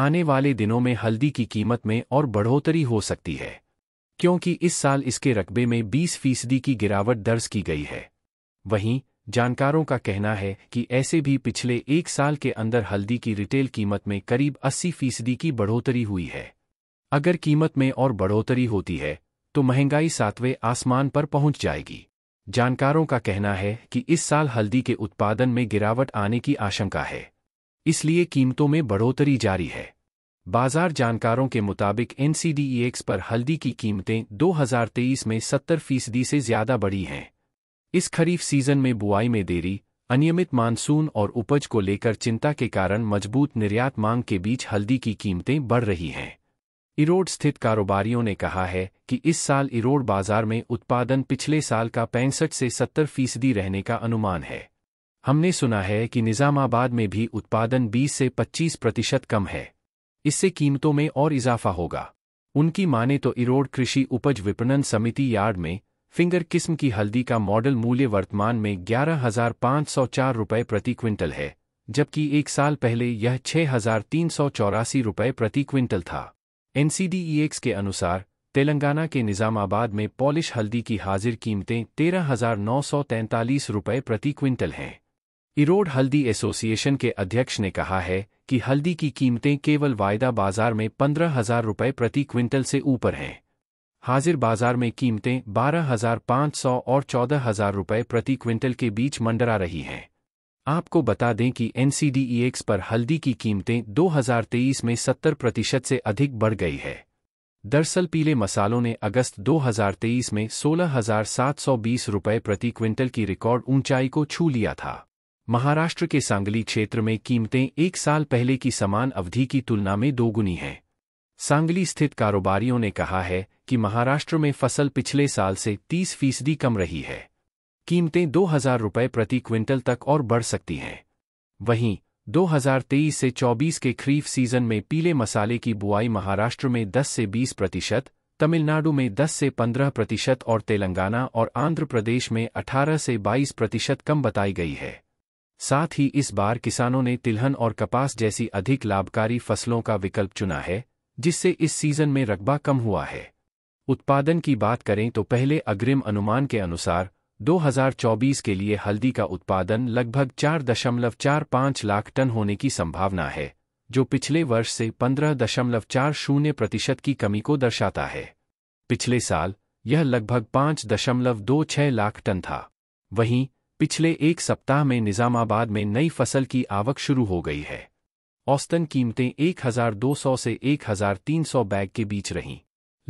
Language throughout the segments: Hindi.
आने वाले दिनों में हल्दी की कीमत में और बढ़ोतरी हो सकती है क्योंकि इस साल इसके रकबे में 20 फीसदी की गिरावट दर्ज की गई है वहीं जानकारों का कहना है कि ऐसे भी पिछले एक साल के अंदर हल्दी की रिटेल कीमत में करीब 80 फीसदी की बढ़ोतरी हुई है अगर कीमत में और बढ़ोतरी होती है तो महंगाई सातवें आसमान पर पहुंच जाएगी जानकारों का कहना है कि इस साल हल्दी के उत्पादन में गिरावट आने की आशंका है इसलिए कीमतों में बढ़ोतरी जारी है बाजार जानकारों के मुताबिक एनसीडीईएक्स e पर हल्दी की कीमतें 2023 में 70 फीसदी से ज्यादा बढ़ी हैं इस खरीफ सीजन में बुआई में देरी अनियमित मानसून और उपज को लेकर चिंता के कारण मजबूत निर्यात मांग के बीच हल्दी की कीमतें बढ़ रही हैं इरोड स्थित कारोबारियों ने कहा है कि इस साल इरोड बाजार में उत्पादन पिछले साल का पैंसठ से सत्तर फीसदी रहने का अनुमान है हमने सुना है कि निज़ामाबाद में भी उत्पादन 20 से 25 प्रतिशत कम है इससे कीमतों में और इजाफा होगा उनकी माने तो इरोड कृषि उपज विपणन समिति यार्ड में फिंगर किस्म की हल्दी का मॉडल मूल्य वर्तमान में ग्यारह हजार सौ चार रुपये प्रति क्विंटल है जबकि एक साल पहले यह छह हजार तीन सौ चौरासी रुपये प्रति क्विंटल था एनसीडीईएक्स के अनुसार तेलंगाना के निज़ामाबाद में पॉलिश हल्दी की हाजिर कीमतें तेरह हजार नौ सौ तैंतालीस रुपये प्रति क्विंटल हैं इरोड हल्दी एसोसिएशन के अध्यक्ष ने कहा है कि हल्दी की कीमतें केवल वायदा बाजार में पंद्रह हजार रुपये प्रति क्विंटल से ऊपर हैं हाजिर बाजार में कीमतें बारह हजार पाँच सौ और चौदह हजार रुपये प्रति क्विंटल के बीच मंडरा रही हैं आपको बता दें कि एनसीडीईएक्स पर हल्दी की कीमतें 2023 में 70 प्रतिशत से अधिक बढ़ गई है दरअसल पीले मसालों ने अगस्त 2023 में सोलह हजार सात सौ बीस रुपये प्रति क्विंटल की रिकॉर्ड ऊंचाई को छू लिया था महाराष्ट्र के सांगली क्षेत्र में कीमतें एक साल पहले की समान अवधि की तुलना में दोगुनी हैं सांगली स्थित कारोबारियों ने कहा है कि महाराष्ट्र में फसल पिछले साल से 30 फीसदी कम रही है कीमतें दो हजार रुपये प्रति क्विंटल तक और बढ़ सकती हैं वहीं 2023 से 24 के खरीफ सीजन में पीले मसाले की बुआई महाराष्ट्र में 10 से 20 प्रतिशत तमिलनाडु में 10 से 15 प्रतिशत और तेलंगाना और आंध्र प्रदेश में 18 से 22 प्रतिशत कम बताई गई है साथ ही इस बार किसानों ने तिलहन और कपास जैसी अधिक लाभकारी फसलों का विकल्प चुना है जिससे इस सीजन में रकबा कम हुआ है उत्पादन की बात करें तो पहले अग्रिम अनुमान के अनुसार 2024 के लिए हल्दी का उत्पादन लगभग 4.45 लाख टन होने की संभावना है जो पिछले वर्ष से 15.40 प्रतिशत की कमी को दर्शाता है पिछले साल यह लगभग 5.26 लाख टन था वहीं पिछले एक सप्ताह में निजामाबाद में नई फसल की आवक शुरू हो गई है औस्तन कीमतें 1200 से 1300 बैग के बीच रहीं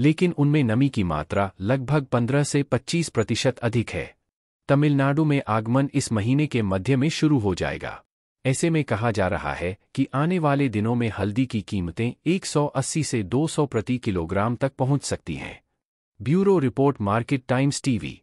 लेकिन उनमें नमी की मात्रा लगभग 15 से 25 प्रतिशत अधिक है तमिलनाडु में आगमन इस महीने के मध्य में शुरू हो जाएगा ऐसे में कहा जा रहा है कि आने वाले दिनों में हल्दी की कीमतें 180 से 200 प्रति किलोग्राम तक पहुंच सकती हैं bureau report Market Times TV